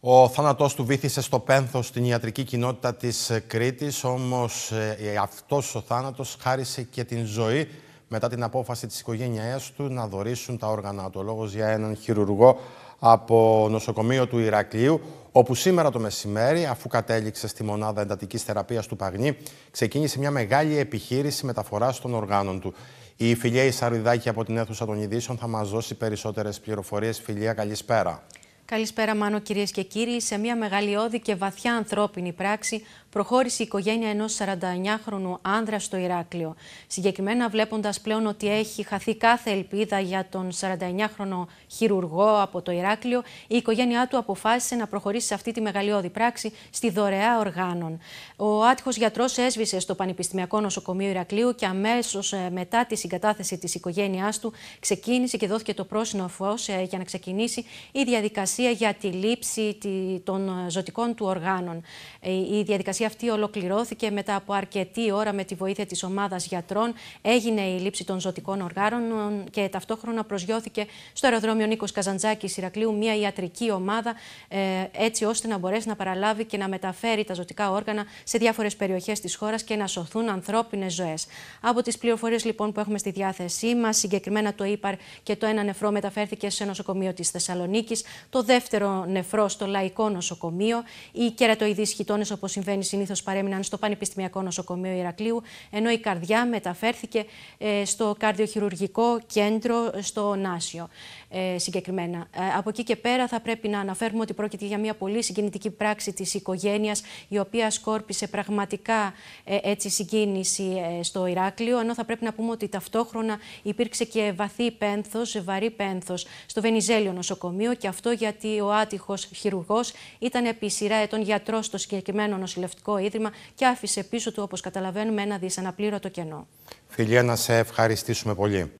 Ο θάνατο του βήθησε στο πένθος στην ιατρική κοινότητα της Κρήτης. Όμως, αυτό ε, ε, αυτός ο θάνατος χάρισε και την ζωή μετά την απόφαση της οικογένεια του να δωρήσουν τα όργανα του. λόγος για έναν χειρουργό από νοσοκομείο του Ηρακλείου, όπου σήμερα το μεσημέρι, αφού κατέληξε στη μονάδα εντατικής θεραπείας του Παγνή, ξεκίνησε μια μεγάλη επιχείρηση μεταφοράς των οργάνων του. Η Φιλία Ισαρουδάκη από την αίθουσα των ειδήσεων θα μας δώσει περισσότερες πληροφορίες, Φιλία, καλησπέρα. Καλησπέρα, Μάνο, κυρίες και κύριοι. Σε μια μεγαλειώδη και βαθιά ανθρώπινη πράξη προχώρησε η οικογένεια ενός 49χρονου άνδρα στο Ηράκλειο. Συγκεκριμένα, βλέποντας πλέον ότι έχει χαθεί κάθε ελπίδα για τον 49χρονο χειρουργό από το Ηράκλειο, η οικογένειά του αποφάσισε να προχωρήσει σε αυτή τη μεγαλειώδη πράξη στη δωρεά οργάνων. Ο άτυχος γιατρός έσβησε στο Πανεπιστημιακό Νοσοκομείο Ηρακλείου και αμέσως ε, μετά τη συγκατάθεση της οικογένειάς του ξεκίνησε και δόθηκε το πρόσινο φως ε, για να ξεκινήσει η διαδικασία διαδικασία για τη λήψη των ε, ζωτικών του οργάνων. Ε, η διαδικασία αυτή ολοκληρώθηκε μετά από αρκετή ώρα με τη βοήθεια της ομάδας γιατρών. Έγινε η λήψη των ζωτικών οργάνων και ταυτόχρονα προσγειώθηκε στο αεροδρόμιο Νίκος Καζαντζάκης Ιρακλείου μια ιατρική ομάδα ε, έτσι ώστε να μπορέσει να παραλάβει και να μεταφέρει τα ζωτικά όργανα σε διάφορες περιοχές της χώρας και να σωθούν ανθρώπινες ζωές. Από τις πληροφορίες λοιπόν που έχουμε στη διάθεσή μας, συγκεκριμένα το ΙΠΑΡ και το ένα νεφρό μεταφέρθηκε σε νοσοκομείο της Θεσσαλονίκης, το δεύτερο νεφρό στο Λαϊκό Νοσοκομείο. Οι κερατοειδείς χιτώνες, όπως συμβαίνει συνήθως, παρέμειναν στο Πανεπιστημιακό Νοσοκομείο Ηρακλείου, ενώ η καρδιά μεταφέρθηκε ε, στο καρδιοχειρουργικό κέντρο στο Νάσιο ε, συγκεκριμένα. Ε, από εκεί και πέρα θα πρέπει να αναφέρουμε ότι πρόκειται για μια πολύ συγκινητική πράξη της οικογένειας η οποία σκόρπισε πραγματικά έτσι συγκίνηση στο Ηράκλειο ενώ θα πρέπει να πούμε ότι ταυτόχρονα υπήρξε και βαθύ πένθος, βαρύ πένθος στο Βενιζέλιο νοσοκομείο και αυτό για γιατί ο άτυχος χειρουργός ήταν επί σειρά ετών γιατρός στο συγκεκριμένο νοσηλευτικό ίδρυμα και άφησε πίσω του, όπως καταλαβαίνουμε, ένα δυσαναπλήρωτο κενό. Φιλία, να σε ευχαριστήσουμε πολύ.